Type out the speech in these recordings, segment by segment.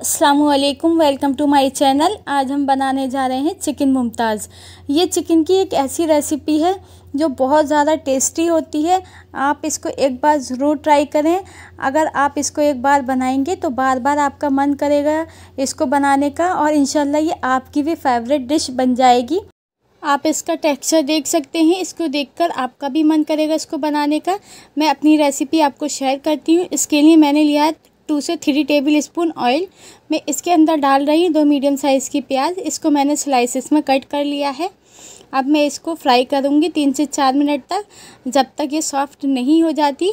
Aslam welcome to my channel आज हम बनाने जा रहे हैं चिकन मुमताज़ ये चिकन की एक ऐसी रेसिपी है जो बहुत ज़्यादा टेस्टी होती है आप इसको एक बार ज़रूर ट्राई करें अगर आप इसको एक बार बनाएंगे तो बार बार आपका मन करेगा इसको बनाने का और इन ये आपकी भी फेवरेट डिश बन जाएगी आप इसका टेक्सचर देख सकते हैं इसको देखकर आपका भी मन करेगा इसको बनाने का मैं अपनी रेसिपी आपको शेयर करती हूँ इसके लिए मैंने लिया है टू से थ्री टेबल स्पून ऑयल मैं इसके अंदर डाल रही हूँ दो मीडियम साइज़ की प्याज इसको मैंने स्लाइसिस में कट कर लिया है अब मैं इसको फ्राई करूँगी तीन से चार मिनट तक जब तक ये सॉफ्ट नहीं हो जाती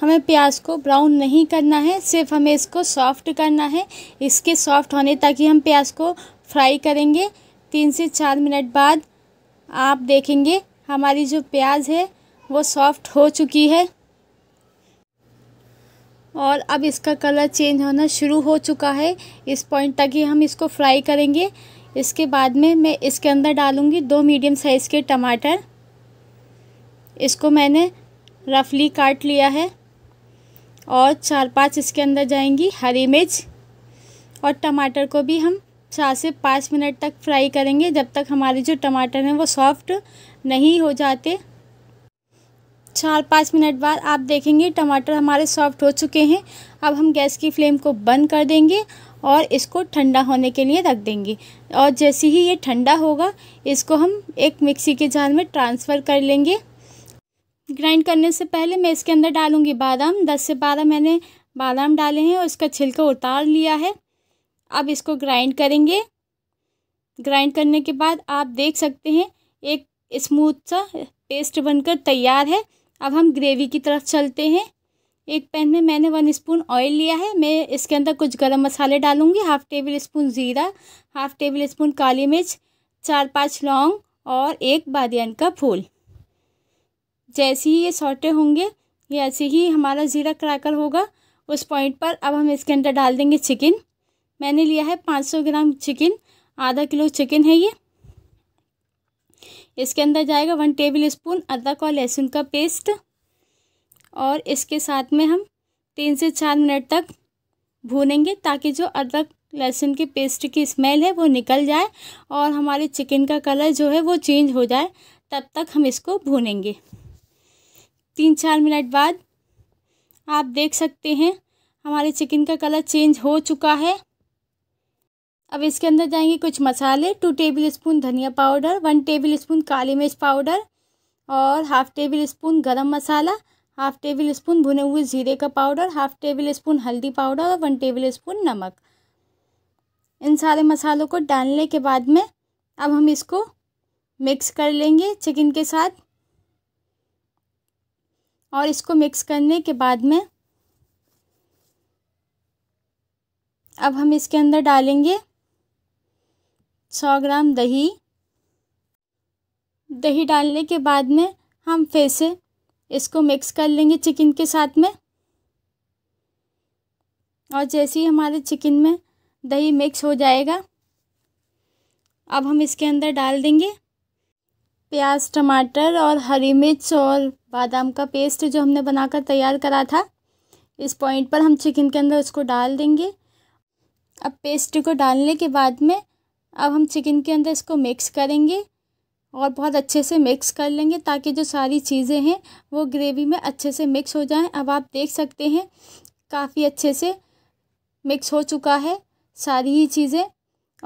हमें प्याज को ब्राउन नहीं करना है सिर्फ हमें इसको सॉफ्ट करना है इसके सॉफ्ट होने तक ही हम प्याज को फ्राई करेंगे तीन से चार मिनट बाद आप देखेंगे हमारी जो प्याज है वो सॉफ्ट हो चुकी है और अब इसका कलर चेंज होना शुरू हो चुका है इस पॉइंट तक ही हम इसको फ्राई करेंगे इसके बाद में मैं इसके अंदर डालूँगी दो मीडियम साइज़ के टमाटर इसको मैंने रफली काट लिया है और चार पांच इसके अंदर जाएंगी हरी मिर्च और टमाटर को भी हम चार से पाँच मिनट तक फ्राई करेंगे जब तक हमारे जो टमाटर हैं वो सॉफ्ट नहीं हो जाते चार पाँच मिनट बाद आप देखेंगे टमाटर हमारे सॉफ्ट हो चुके हैं अब हम गैस की फ्लेम को बंद कर देंगे और इसको ठंडा होने के लिए रख देंगे और जैसे ही ये ठंडा होगा इसको हम एक मिक्सी के जार में ट्रांसफ़र कर लेंगे ग्राइंड करने से पहले मैं इसके अंदर डालूंगी बादाम दस से बारह मैंने बादाम डाले हैं और इसका छिलका उतार लिया है अब इसको ग्राइंड करेंगे ग्राइंड करने के बाद आप देख सकते हैं एक स्मूथ सा पेस्ट बनकर तैयार है अब हम ग्रेवी की तरफ चलते हैं एक पैन में मैंने वन स्पून ऑयल लिया है मैं इसके अंदर कुछ गरम मसाले डालूंगी हाफ़ टेबल स्पून ज़ीरा हाफ़ टेबल स्पून काली मिर्च चार पांच लौंग और एक बादियान का फूल जैसे ही ये सोटे होंगे ये ऐसे ही हमारा ज़ीरा क्रैकर होगा उस पॉइंट पर अब हम इसके अंदर डाल देंगे चिकन मैंने लिया है पाँच सौ ग्राम चिकन आधा किलो चिकन है ये इसके अंदर जाएगा वन टेबल स्पून अदरक और लहसुन का पेस्ट और इसके साथ में हम तीन से चार मिनट तक भूनेंगे ताकि जो अदरक लहसुन के पेस्ट की स्मेल है वो निकल जाए और हमारे चिकन का कलर जो है वो चेंज हो जाए तब तक हम इसको भूनेंगे तीन चार मिनट बाद आप देख सकते हैं हमारे चिकन का कलर चेंज हो चुका है अब इसके अंदर जाएंगे कुछ मसाले टू टेबल स्पून धनिया पाउडर वन टेबल स्पून काली मिर्च पाउडर और हाफ़ टेबल स्पून गरम मसाला हाफ़ टेबल स्पून भुने हुए ज़ीरे का पाउडर हाफ़ टेबल स्पून हल्दी पाउडर और वन टेबल स्पून नमक इन सारे मसालों को डालने के बाद में अब हम इसको मिक्स कर लेंगे चिकन के साथ और इसको मिक्स करने के बाद में अब हम इसके अंदर डालेंगे सौ ग्राम दही दही डालने के बाद में हम फिर से इसको मिक्स कर लेंगे चिकन के साथ में और जैसे ही हमारे चिकन में दही मिक्स हो जाएगा अब हम इसके अंदर डाल देंगे प्याज टमाटर और हरी मिर्च और बादाम का पेस्ट जो हमने बनाकर तैयार करा था इस पॉइंट पर हम चिकन के अंदर उसको डाल देंगे अब पेस्ट को डालने के बाद में अब हम चिकन के अंदर इसको मिक्स करेंगे और बहुत अच्छे से मिक्स कर लेंगे ताकि जो सारी चीज़ें हैं वो ग्रेवी में अच्छे से मिक्स हो जाएं अब आप देख सकते हैं काफ़ी अच्छे से मिक्स हो चुका है सारी ही चीज़ें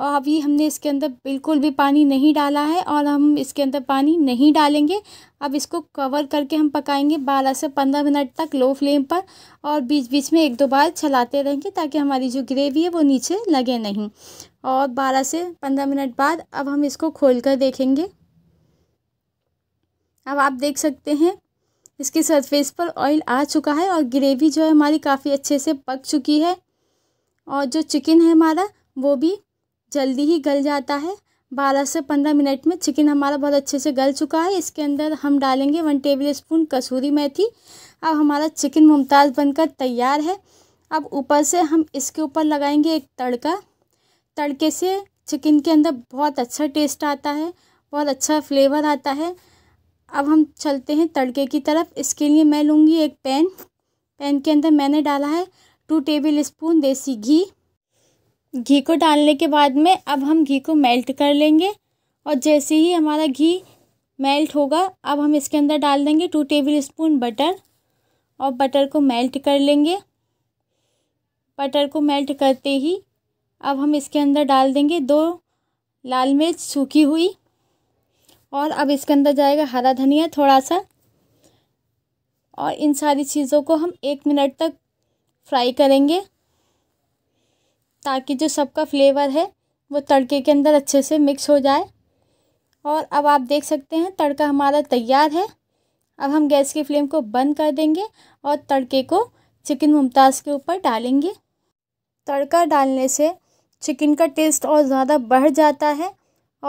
और अभी हमने इसके अंदर बिल्कुल भी पानी नहीं डाला है और हम इसके अंदर पानी नहीं डालेंगे अब इसको कवर करके हम पकाएंगे 12 से 15 मिनट तक लो फ्लेम पर और बीच बीच में एक दो बार चलाते रहेंगे ताकि हमारी जो ग्रेवी है वो नीचे लगे नहीं और 12 से 15 मिनट बाद अब हम इसको खोल कर देखेंगे अब आप देख सकते हैं इसके सरफेस पर ऑयल आ चुका है और ग्रेवी जो है हमारी काफ़ी अच्छे से पक चुकी है और जो चिकन है हमारा वो भी जल्दी ही गल जाता है बारह से पंद्रह मिनट में चिकन हमारा बहुत अच्छे से गल चुका है इसके अंदर हम डालेंगे वन टेबल स्पून कसूरी मेथी अब हमारा चिकन मुमताज़ बनकर तैयार है अब ऊपर से हम इसके ऊपर लगाएंगे एक तड़का तड़के से चिकन के अंदर बहुत अच्छा टेस्ट आता है बहुत अच्छा फ्लेवर आता है अब हम चलते हैं तड़के की तरफ इसके लिए मैं लूँगी एक पैन पैन के अंदर मैंने डाला है टू टेबल स्पून देसी घी घी को डालने के बाद में अब हम घी को मेल्ट कर लेंगे और जैसे ही हमारा घी मेल्ट होगा अब हम इसके अंदर डाल देंगे टू टेबल स्पून बटर और बटर को मेल्ट कर लेंगे बटर को मेल्ट करते ही अब हम इसके अंदर डाल देंगे दो लाल मिर्च सूखी हुई और अब इसके अंदर जाएगा हरा धनिया थोड़ा सा और इन सारी चीज़ों को हम एक मिनट तक फ्राई करेंगे ताकि जो सबका फ्लेवर है वो तड़के के अंदर अच्छे से मिक्स हो जाए और अब आप देख सकते हैं तड़का हमारा तैयार है अब हम गैस की फ्लेम को बंद कर देंगे और तड़के को चिकन मुमताज़ के ऊपर डालेंगे तड़का डालने से चिकन का टेस्ट और ज़्यादा बढ़ जाता है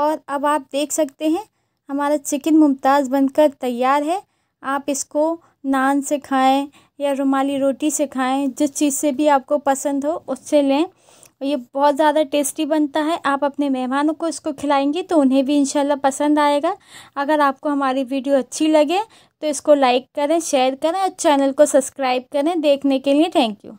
और अब आप देख सकते हैं हमारा चिकन मुमताज़ बनकर तैयार है आप इसको नान से खाएं या रुमाली रोटी से खाएं जिस चीज़ से भी आपको पसंद हो उससे लें और ये बहुत ज़्यादा टेस्टी बनता है आप अपने मेहमानों को इसको खिलाएंगे तो उन्हें भी इंशाल्लाह पसंद आएगा अगर आपको हमारी वीडियो अच्छी लगे तो इसको लाइक करें शेयर करें और चैनल को सब्सक्राइब करें देखने के लिए थैंक यू